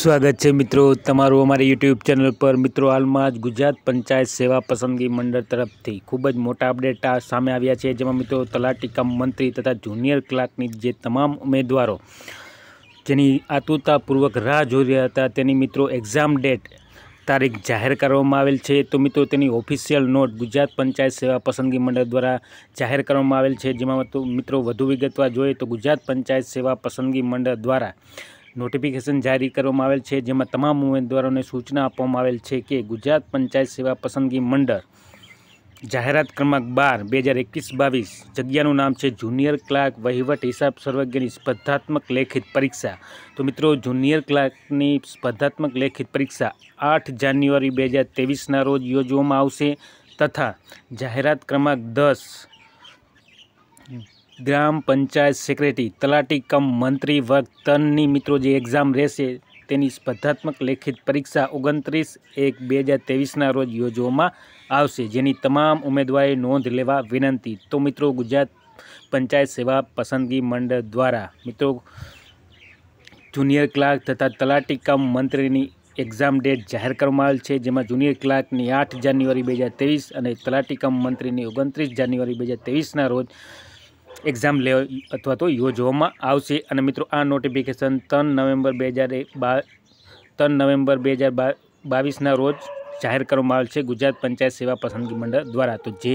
સ્વાગત છે મિત્રો તમારું અમારું YouTube ચેનલ પર મિત્રો હાલમાં ગુજરાત પંચાયત સેવા પસંદગી મંડળ તરફથી ખૂબ જ મોટો અપડેટ આ સામે આવ્યા છે જેમાં મિત્રો તલાટી કમ મંત્રી તથા જુનિયર ક્લાર્ક ની જે તમામ ઉમેદવારો જેની આતુરતાપૂર્વક રાહ જોર્યા હતા તેની મિત્રો exam date તારીખ જાહેર કરવામાં આવેલ છે તો મિત્રો તેની ઓફિશિયલ નોટ ગુજરાત પંચાયત સેવા પસંદગી મંડળ દ્વારા જાહેર કરવામાં આવેલ છે જેમાં મિત્રો વધુ વિગતવા જોઈએ તો ગુજરાત પંચાયત સેવા પસંદગી મંડળ દ્વારા नोटिफिकेशन जारी करोम આવેલ છે જેમાં તમામ ઉમેદવારોને સૂચના આપવામાં આવેલ છે કે ગુજરાત પંચાયત સેવા પસંદગી મંડળ જાહેરાત क्रमांक 12 2021-22 જગ્યાનું નામ છે જુનિયર ક્લાર્ક વહીવટ હિસાબ સર્વગ્ઞ નિસ્પદ્ધાત્મક લેખિત પરીક્ષા તો મિત્રો જુનિયર ક્લાર્ક ની નિસ્પદ્ધાત્મક લેખિત પરીક્ષા 8 જાન્યુઆરી 2023 ના રોજ યોજવામાં આવશે તથા જાહેરાત क्रमांक 10 ગ્રામ પંચાયત સેક્રેટરી તલાટી કમ મંત્રી વક્તાની મિત્રો જે एग्जाम રહેશે તેની બદ્ધાત્મક લેખિત પરીક્ષા 29 1 2023 ના રોજ યોજવામાં આવશે જેની તમામ ઉમેદવારી નોંધ લેવા વિનંતી તો મિત્રો ગુજરાત પંચાયત સેવા પસંદગી મંડળ દ્વારા મિત્રો જુનિયર ક્લાર્ક તથા તલાટી કમ મંત્રીની एग्जाम डेट જાહેર કરવામાં આવેલ છે જેમાં જુનિયર ક્લાર્ક 8 જાન્યુઆરી 2023 અને તલાટી કમ મંત્રીની 29 જાન્યુઆરી 2023 ના રોજ એક્ઝામ લે અથવા તો યોજવામાં આવશે અને મિત્રો આ નોટિફિકેશન 3 નવેમ્બર 2012 3 નવેમ્બર 2012 22 ના રોજ જાહેર કરવામાં આવેલ છે ગુજરાત પંચાયત સેવા પસંદગી મંડળ દ્વારા તો જે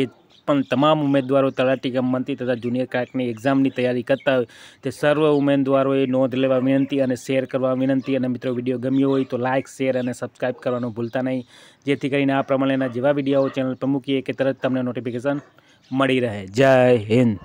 પણ તમામ ઉમેદવારો તલાટી કમ મંત્રી તથા જુનિયર ક્લાર્ક ની exam ની તૈયારી કરતા છે સર્વ ઉમેદવારો એ નોંંધ લેવા વિનંતી અને શેર કરવા વિનંતી અને મિત્રો વિડિયો ગમ્યો હોય તો લાઈક શેર અને સબ્સ્ક્રાઇબ કરવાનું ભૂલતા નહીં જેથી કરીને આ પ્રમાણના જેવા વિડિયોઓ ચેનલ પર મૂકીએ કે તરત તમને નોટિફિકેશન મળી રહે જય હિન્દ